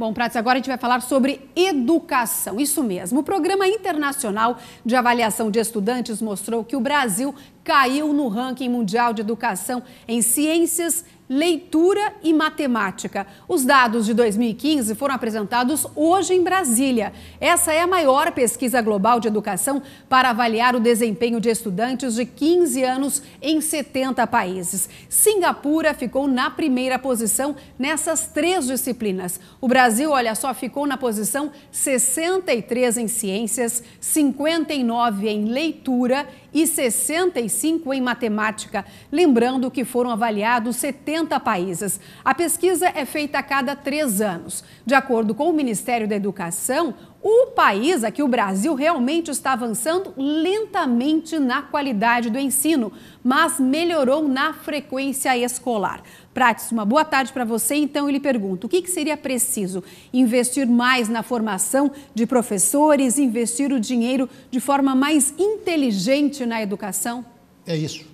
Bom, Prates, agora a gente vai falar sobre educação. Isso mesmo. O Programa Internacional de Avaliação de Estudantes mostrou que o Brasil caiu no ranking mundial de educação em ciências leitura e matemática. Os dados de 2015 foram apresentados hoje em Brasília. Essa é a maior pesquisa global de educação para avaliar o desempenho de estudantes de 15 anos em 70 países. Singapura ficou na primeira posição nessas três disciplinas. O Brasil, olha só, ficou na posição 63 em ciências, 59 em leitura e 65 em matemática. Lembrando que foram avaliados 70 50 países. A pesquisa é feita a cada três anos. De acordo com o Ministério da Educação, o país a é que o Brasil realmente está avançando lentamente na qualidade do ensino, mas melhorou na frequência escolar. Prates, uma boa tarde para você. Então, eu lhe pergunto: o que, que, seria preciso? Investir mais na formação de professores, investir o dinheiro de forma mais inteligente na educação? É isso.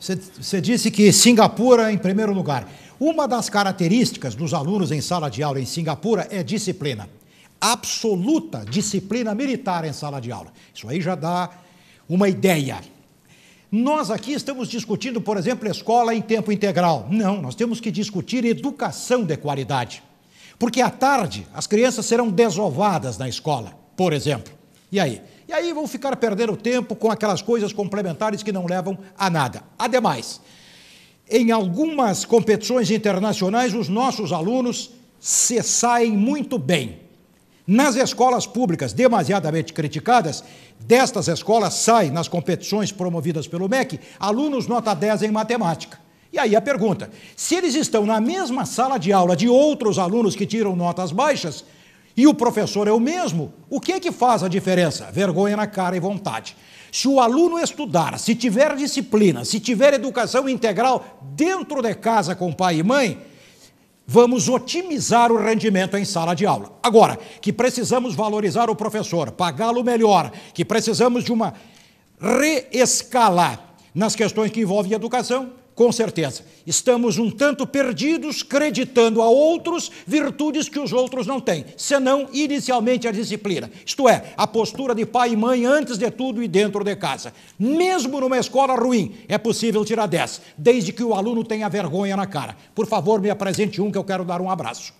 Você, disse que Singapura em primeiro lugar. Uma das características dos alunos em sala de aula em Singapura é disciplina. Absoluta disciplina militar em sala de aula. Isso aí já dá uma ideia. Nós aqui estamos discutindo, por exemplo, escola em tempo integral. Não, nós temos que discutir educação de qualidade. Porque à tarde as crianças serão desovadas na escola, por exemplo. E aí? E aí vão ficar perdendo tempo com aquelas coisas complementares que não levam a nada. Ademais, em algumas competições internacionais, os nossos alunos se saem muito bem. Nas escolas públicas demasiadamente criticadas, destas escolas saem, nas competições promovidas pelo MEC, alunos nota 10 em matemática. E aí a pergunta: se eles estão na mesma sala de aula de outros alunos que tiram notas baixas, e o professor é o mesmo. O que é que faz a diferença? Vergonha na cara e vontade. Se o aluno estudar, se tiver disciplina, se tiver educação integral dentro de casa com pai e mãe, vamos otimizar o rendimento em sala de aula. Agora, que precisamos valorizar o professor, pagá-lo melhor, que precisamos de uma reescalar nas questões que envolvem educação, com certeza. Estamos um tanto perdidos, creditando a outros virtudes que os outros não têm, senão inicialmente a disciplina, isto é, a postura de pai e mãe antes de tudo e dentro de casa. Mesmo numa escola ruim, é possível tirar 10, desde que o aluno tenha vergonha na cara. Por favor, me apresente um que eu quero dar um abraço.